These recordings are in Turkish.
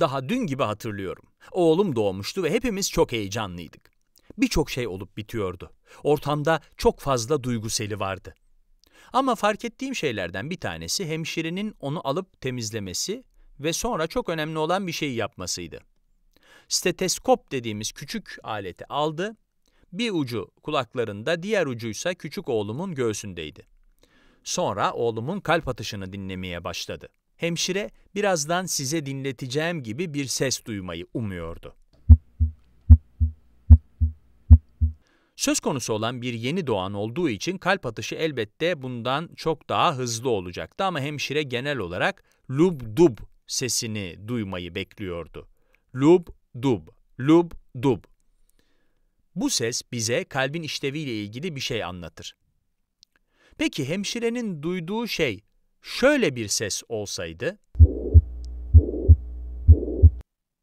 Daha dün gibi hatırlıyorum. Oğlum doğmuştu ve hepimiz çok heyecanlıydık. Birçok şey olup bitiyordu. Ortamda çok fazla duyguseli vardı. Ama fark ettiğim şeylerden bir tanesi hemşirenin onu alıp temizlemesi ve sonra çok önemli olan bir şeyi yapmasıydı. Steteskop dediğimiz küçük aleti aldı. Bir ucu kulaklarında, diğer ucuysa küçük oğlumun göğsündeydi. Sonra oğlumun kalp atışını dinlemeye başladı hemşire birazdan size dinleteceğim gibi bir ses duymayı umuyordu. Söz konusu olan bir yeni doğan olduğu için kalp atışı elbette bundan çok daha hızlı olacaktı ama hemşire genel olarak lub dub sesini duymayı bekliyordu. Lub dub, lub dub. Bu ses bize kalbin işleviyle ilgili bir şey anlatır. Peki hemşirenin duyduğu şey şöyle bir ses olsaydı,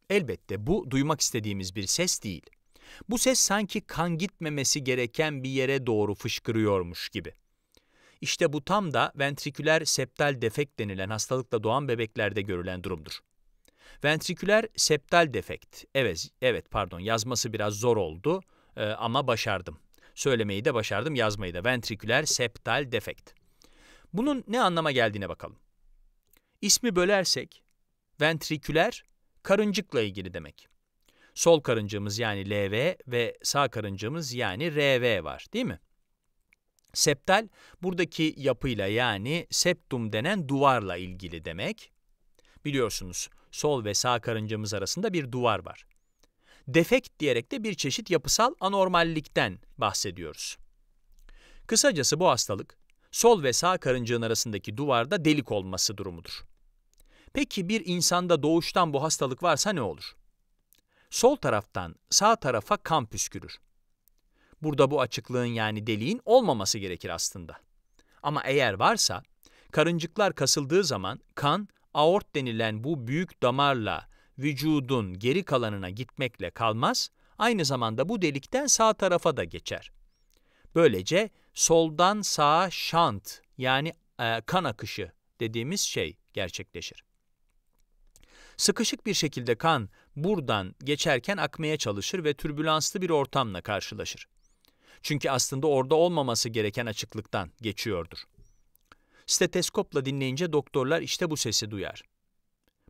elbette bu duymak istediğimiz bir ses değil. Bu ses sanki kan gitmemesi gereken bir yere doğru fışkırıyormuş gibi. İşte bu tam da ventriküler septal defekt denilen hastalıkla doğan bebeklerde görülen durumdur. Ventriküler septal defekt. Evet, evet pardon yazması biraz zor oldu ee, ama başardım. Söylemeyi de başardım, yazmayı da. Ventriküler septal defekt. Bunun ne anlama geldiğine bakalım. İsmi bölersek ventriküler karıncıkla ilgili demek. Sol karıncamız yani LV ve sağ karıncamız yani RV var değil mi? Septal buradaki yapıyla yani septum denen duvarla ilgili demek. Biliyorsunuz sol ve sağ karıncamız arasında bir duvar var. Defekt diyerek de bir çeşit yapısal anormallikten bahsediyoruz. Kısacası bu hastalık sol ve sağ karıncığın arasındaki duvarda delik olması durumudur. Peki bir insanda doğuştan bu hastalık varsa ne olur? Sol taraftan sağ tarafa kan püskürür. Burada bu açıklığın yani deliğin olmaması gerekir aslında. Ama eğer varsa, karıncıklar kasıldığı zaman kan, aort denilen bu büyük damarla vücudun geri kalanına gitmekle kalmaz, aynı zamanda bu delikten sağ tarafa da geçer. Böylece soldan sağa şant yani e, kan akışı dediğimiz şey gerçekleşir. Sıkışık bir şekilde kan buradan geçerken akmaya çalışır ve türbülanslı bir ortamla karşılaşır. Çünkü aslında orada olmaması gereken açıklıktan geçiyordur. Steteskopla dinleyince doktorlar işte bu sesi duyar.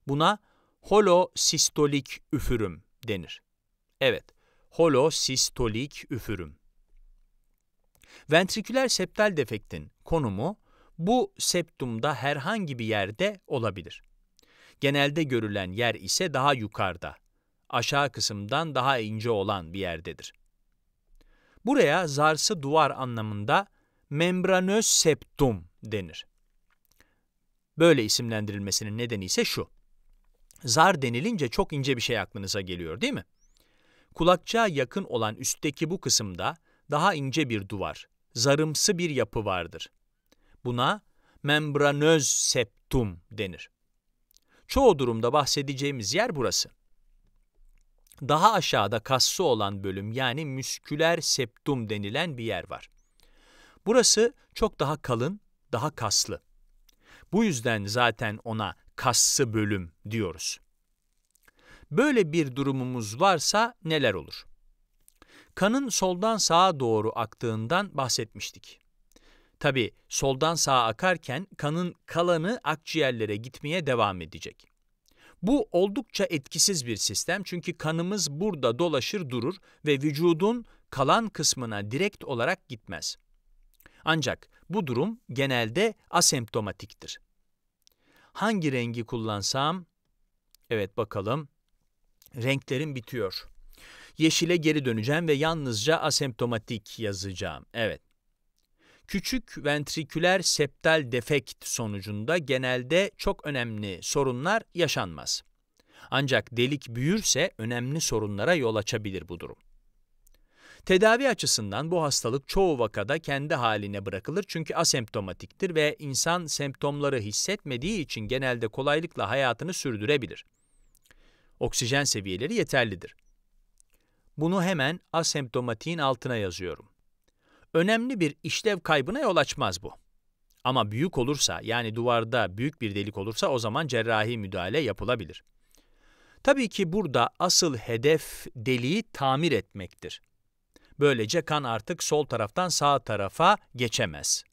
Buna holosistolik üfürüm denir. Evet, holosistolik üfürüm. Ventriküler septal defektin konumu bu septumda herhangi bir yerde olabilir. Genelde görülen yer ise daha yukarıda, aşağı kısımdan daha ince olan bir yerdedir. Buraya zarsı duvar anlamında membranöz septum denir. Böyle isimlendirilmesinin nedeni ise şu. Zar denilince çok ince bir şey aklınıza geliyor değil mi? Kulakçığa yakın olan üstteki bu kısımda daha ince bir duvar, zarımsı bir yapı vardır. Buna membranöz septum denir. Çoğu durumda bahsedeceğimiz yer burası. Daha aşağıda kassı olan bölüm yani müsküler septum denilen bir yer var. Burası çok daha kalın, daha kaslı. Bu yüzden zaten ona kassı bölüm diyoruz. Böyle bir durumumuz varsa neler olur? Kanın soldan sağa doğru aktığından bahsetmiştik. Tabi soldan sağa akarken kanın kalanı akciğerlere gitmeye devam edecek. Bu oldukça etkisiz bir sistem çünkü kanımız burada dolaşır durur ve vücudun kalan kısmına direkt olarak gitmez. Ancak bu durum genelde asemptomatiktir. Hangi rengi kullansam? Evet bakalım. Renklerim bitiyor. Yeşile geri döneceğim ve yalnızca asemptomatik yazacağım. Evet. Küçük ventriküler septal defekt sonucunda genelde çok önemli sorunlar yaşanmaz. Ancak delik büyürse önemli sorunlara yol açabilir bu durum. Tedavi açısından bu hastalık çoğu vakada kendi haline bırakılır çünkü asemptomatiktir ve insan semptomları hissetmediği için genelde kolaylıkla hayatını sürdürebilir. Oksijen seviyeleri yeterlidir. Bunu hemen asemptomatiğin altına yazıyorum. Önemli bir işlev kaybına yol açmaz bu. Ama büyük olursa, yani duvarda büyük bir delik olursa o zaman cerrahi müdahale yapılabilir. Tabii ki burada asıl hedef deliği tamir etmektir. Böylece kan artık sol taraftan sağ tarafa geçemez.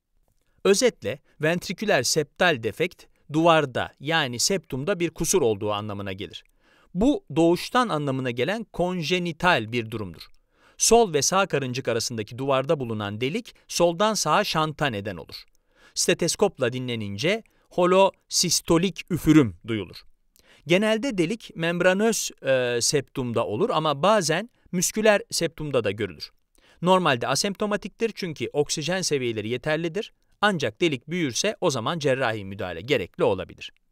Özetle ventriküler septal defekt duvarda yani septumda bir kusur olduğu anlamına gelir. Bu doğuştan anlamına gelen konjenital bir durumdur. Sol ve sağ karıncık arasındaki duvarda bulunan delik soldan sağa şanta neden olur. Steteskopla dinlenince holosistolik üfürüm duyulur. Genelde delik membranöz e, septumda olur ama bazen müsküler septumda da görülür. Normalde asemptomatiktir çünkü oksijen seviyeleri yeterlidir ancak delik büyürse o zaman cerrahi müdahale gerekli olabilir.